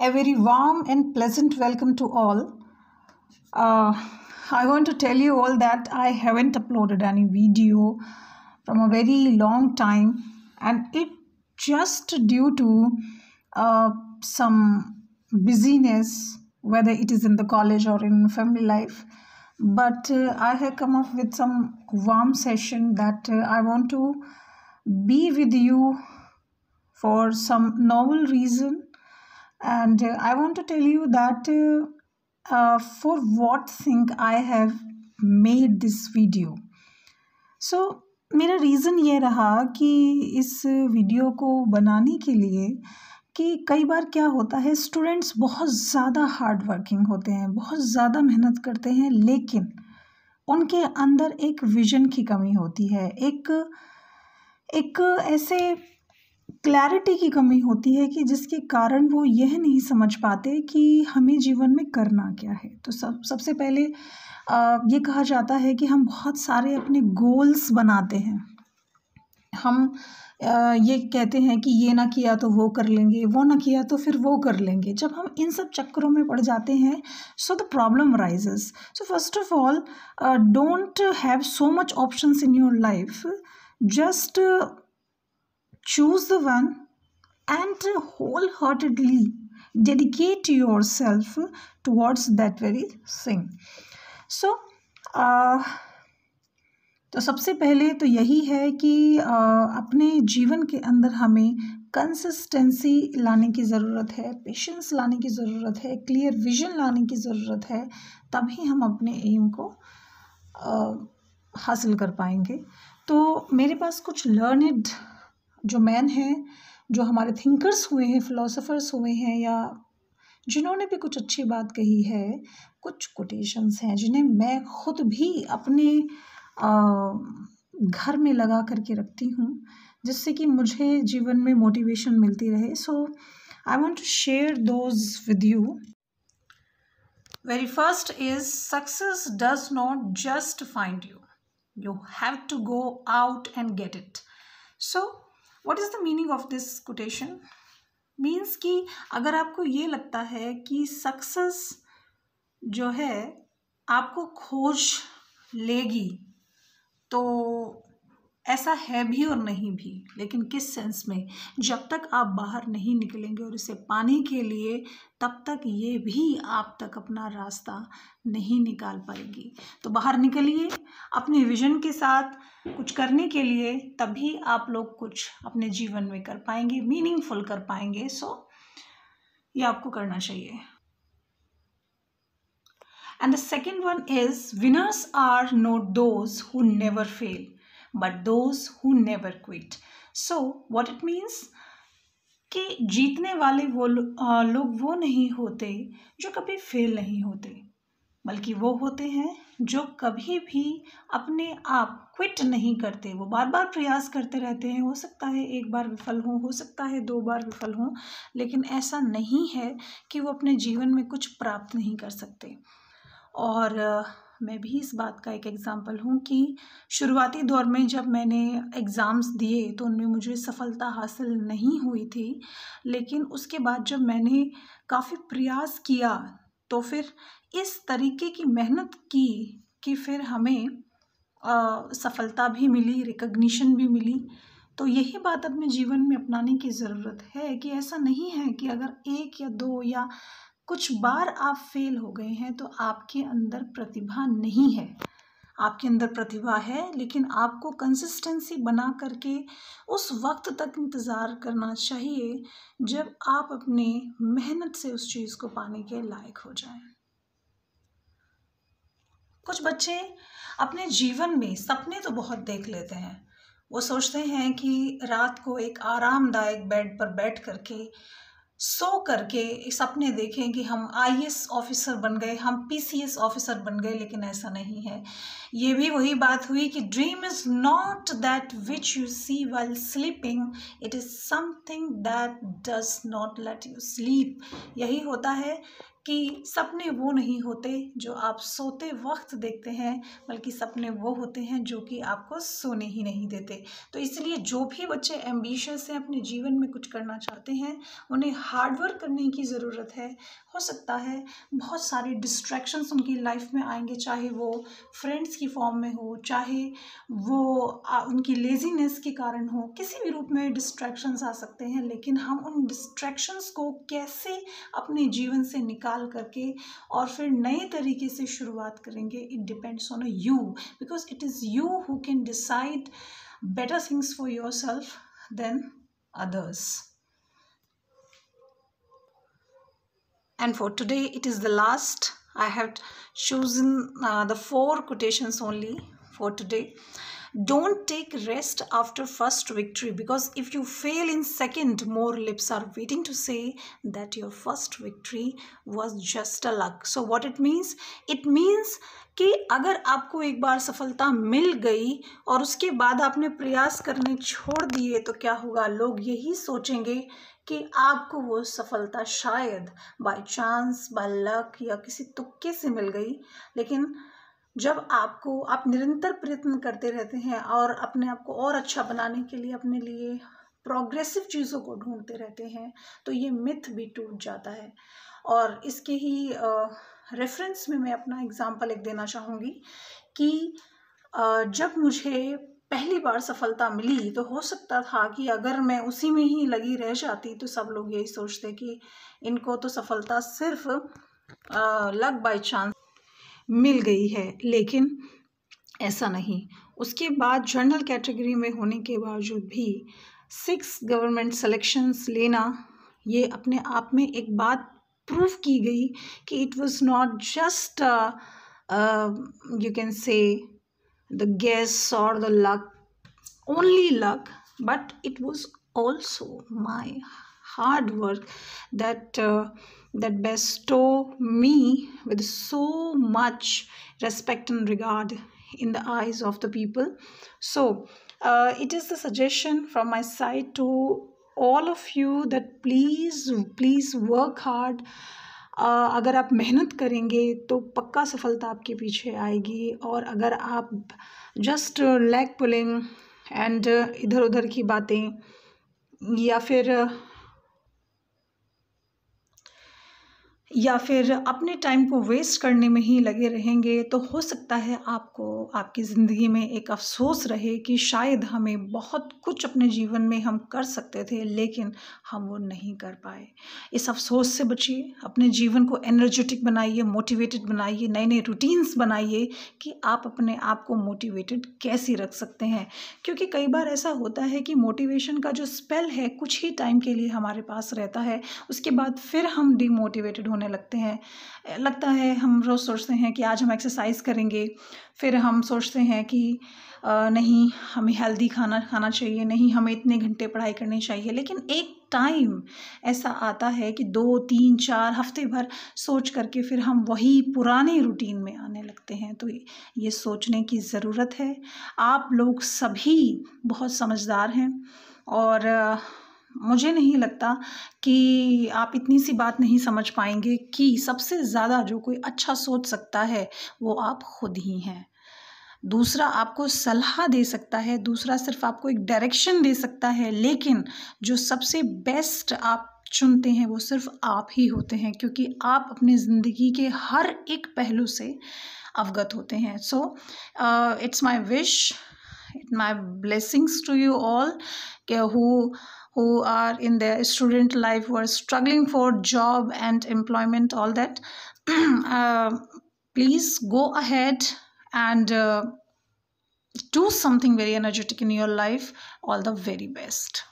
A very warm and pleasant welcome to all. Uh, I want to tell you all that I haven't uploaded any video from a very long time and it just due to uh, some busyness whether it is in the college or in family life but uh, I have come up with some warm session that uh, I want to be with you for some novel reason and uh, I want to tell you that uh, uh for what thing I have made this video. So मेरा reason ये रहा कि इस video को बनाने के लिए कि कई बार क्या होता है स्टूडेंट्स बहुत ज़्यादा हार्ड वर्किंग होते हैं बहुत ज़्यादा मेहनत करते हैं लेकिन उनके अंदर एक विजन की कमी होती है एक एक ऐसे क्लैरिटी की कमी होती है कि जिसके कारण वो यह नहीं समझ पाते कि हमें जीवन में करना क्या है तो सब सबसे पहले ये कहा जाता है कि हम बहुत सारे अपने गोल्स बनाते हैं हम ये कहते हैं कि ये ना किया तो वो कर लेंगे वो ना किया तो फिर वो कर लेंगे जब हम इन सब चक्करों में पड़ जाते हैं so the problem raises so first of all don't have so much options in your life just choose the one and wholeheartedly dedicate yourself towards that very thing. So, uh, तो सबसे पहले तो यही है कि आ, uh, अपने जीवन के अंदर हमें कंसिस्टेंसी लाने की ज़रूरत है पेशेंस लाने की ज़रूरत है क्लियर विजन लाने की ज़रूरत है तभी हम अपने एम को आ, uh, हासिल कर पाएंगे तो मेरे पास कुछ लर्निड जो मैन हैं जो हमारे थिंकर्स हुए हैं फ़िलोसोफ़र्स हुए हैं या जिन्होंने भी कुछ अच्छी बात कही है कुछ कोटेशंस हैं जिन्हें मैं खुद भी अपने घर में लगा करके रखती हूँ जिससे कि मुझे जीवन में मोटिवेशन मिलती रहे so I want to share those with you very first is success does not just find you you have to go out and get it so what is the meaning of this quotation means कि अगर आपको ये लगता है कि success जो है आपको खोज लेगी तो ऐसा है भी और नहीं भी लेकिन किस सेंस में जब तक आप बाहर नहीं निकलेंगे और इसे पाने के लिए तब तक ये भी आप तक अपना रास्ता नहीं निकाल पाएगी तो बाहर निकलिए अपने विजन के साथ कुछ करने के लिए तभी आप लोग कुछ अपने जीवन में कर पाएंगे मीनिंगफुल कर पाएंगे सो ये आपको करना चाहिए and the second one is winners are not those who never fail but those who never quit so what it means कि जीतने वाले वो लोग वो नहीं होते जो कभी फेल नहीं होते बल्कि वो होते हैं जो कभी भी अपने आप क्विट नहीं करते वो बार बार प्रयास करते रहते हैं हो सकता है एक बार विफल हों हो सकता है दो बार विफल हों लेकिन ऐसा नहीं है कि वो अपने जीवन में कुछ प्राप्त नहीं कर सकते और मैं भी इस बात का एक एग्ज़ाम्पल हूँ कि शुरुआती दौर में जब मैंने एग्ज़ाम्स दिए तो उनमें मुझे सफलता हासिल नहीं हुई थी लेकिन उसके बाद जब मैंने काफ़ी प्रयास किया तो फिर इस तरीके की मेहनत की कि फिर हमें आ, सफलता भी मिली रिकग्निशन भी मिली तो यही बात अपने जीवन में अपनाने की ज़रूरत है कि ऐसा नहीं है कि अगर एक या दो या कुछ बार आप फेल हो गए हैं तो आपके अंदर प्रतिभा नहीं है आपके अंदर प्रतिभा है लेकिन आपको कंसिस्टेंसी बना करके उस वक्त तक इंतज़ार करना चाहिए जब आप अपने मेहनत से उस चीज़ को पाने के लायक हो जाएं। कुछ बच्चे अपने जीवन में सपने तो बहुत देख लेते हैं वो सोचते हैं कि रात को एक आरामदायक बेड पर बैठ करके सो करके सपने देखें कि हम आईएएस ऑफिसर बन गए हम पीसीएस ऑफिसर बन गए लेकिन ऐसा नहीं है ये भी वही बात हुई कि dream is not that which you see while sleeping it is something that does not let you sleep यही होता है कि सपने वो नहीं होते जो आप सोते वक्त देखते हैं बल्कि सपने वो होते हैं जो कि आपको सोने ही नहीं देते तो इसलिए जो भी बच्चे एम्बिशस हैं अपने जीवन में कुछ करना चाहते हैं उन्हें हार्डवर्क करने की ज़रूरत है हो सकता है बहुत सारे डिस्ट्रैक्शंस उनकी लाइफ में आएंगे चाहे वो फ्रेंड्स की फॉर्म में हो चाहे वो आ, उनकी लेजीनेस के कारण हो किसी भी रूप में डिस्ट्रैक्शंस आ सकते हैं लेकिन हम उन डिस्ट्रैक्शंस को कैसे अपने जीवन से निकाल निकाल करके और फिर नए तरीके से शुरुआत करेंगे it depends on you because it is you who can decide better things for yourself than others and for today it is the last I have choose in the four quotations only for today don't take rest after first victory because if you fail in second more lips are waiting to say that your first victory was just a luck so what it means it means कि अगर आपको एक बार सफलता मिल गई और उसके बाद आपने प्रयास करने छोड़ दिए तो क्या होगा लोग यही सोचेंगे कि आपको वो सफलता शायद बाय चांस बाय लक या किसी तुक्के से मिल गई लेकिन जब आपको आप निरंतर प्रयत्न करते रहते हैं और अपने आप को और अच्छा बनाने के लिए अपने लिए प्रोग्रेसिव चीज़ों को ढूंढते रहते हैं तो ये मिथ भी टूट जाता है और इसके ही रेफरेंस में मैं अपना एग्ज़ाम्पल एक देना चाहूँगी कि आ, जब मुझे पहली बार सफलता मिली तो हो सकता था कि अगर मैं उसी में ही लगी रह जाती तो सब लोग यही सोचते कि इनको तो सफलता सिर्फ लक बाय चांस मिल गई है लेकिन ऐसा नहीं उसके बाद जनरल कैटेगरी में होने के बावजूद भी सिक्स गवर्नमेंट सेलेक्शंस लेना ये अपने आप में एक बात प्रूव की गई कि it was not just you can say the guess और the luck only luck but it was also my hard work that that bestow me with so much respect and regard in the eyes of the people. So, uh, it is the suggestion from my side to all of you that please, please work hard. Uh, अगर आप मेहनत करेंगे तो पक्का सफलता आपके पीछे आएगी और अगर आप जस्ट लैग पुलिंग एंड इधर उधर की बातें या फिर या फिर अपने टाइम को वेस्ट करने में ही लगे रहेंगे तो हो सकता है आपको आपकी ज़िंदगी में एक अफसोस रहे कि शायद हमें बहुत कुछ अपने जीवन में हम कर सकते थे लेकिन हम वो नहीं कर पाए इस अफसोस से बचिए अपने जीवन को एनर्जेटिक बनाइए मोटिवेटेड बनाइए नए नए रूटीन्स बनाइए कि आप अपने आप को मोटिवेटेड कैसे रख सकते हैं क्योंकि कई बार ऐसा होता है कि मोटिवेशन का जो स्पेल है कुछ ही टाइम के लिए हमारे पास रहता है उसके बाद फिर हम डीमोटिवेटेड होने होने लगते हैं लगता है हम रोज़ सोचते हैं कि आज हम एक्सरसाइज करेंगे फिर हम सोचते हैं कि नहीं हमें हेल्दी खाना खाना चाहिए नहीं हमें इतने घंटे पढ़ाई करनी चाहिए लेकिन एक टाइम ऐसा आता है कि दो तीन चार हफ्ते भर सोच करके फिर हम वही पुराने रूटीन में आने लगते हैं तो ये सोचने की ज़रूरत है आप लोग सभी बहुत समझदार हैं और मुझे नहीं लगता कि आप इतनी सी बात नहीं समझ पाएंगे कि सबसे ज़्यादा जो कोई अच्छा सोच सकता है वो आप खुद ही हैं दूसरा आपको सलाह दे सकता है दूसरा सिर्फ आपको एक डायरेक्शन दे सकता है लेकिन जो सबसे बेस्ट आप चुनते हैं वो सिर्फ आप ही होते हैं क्योंकि आप अपने ज़िंदगी के हर एक पहलू से अवगत होते हैं so it's my wish it my blessings to you all के who who are in their student life who are struggling for job and employment all that uh, please go ahead and uh, do something very energetic in your life all the very best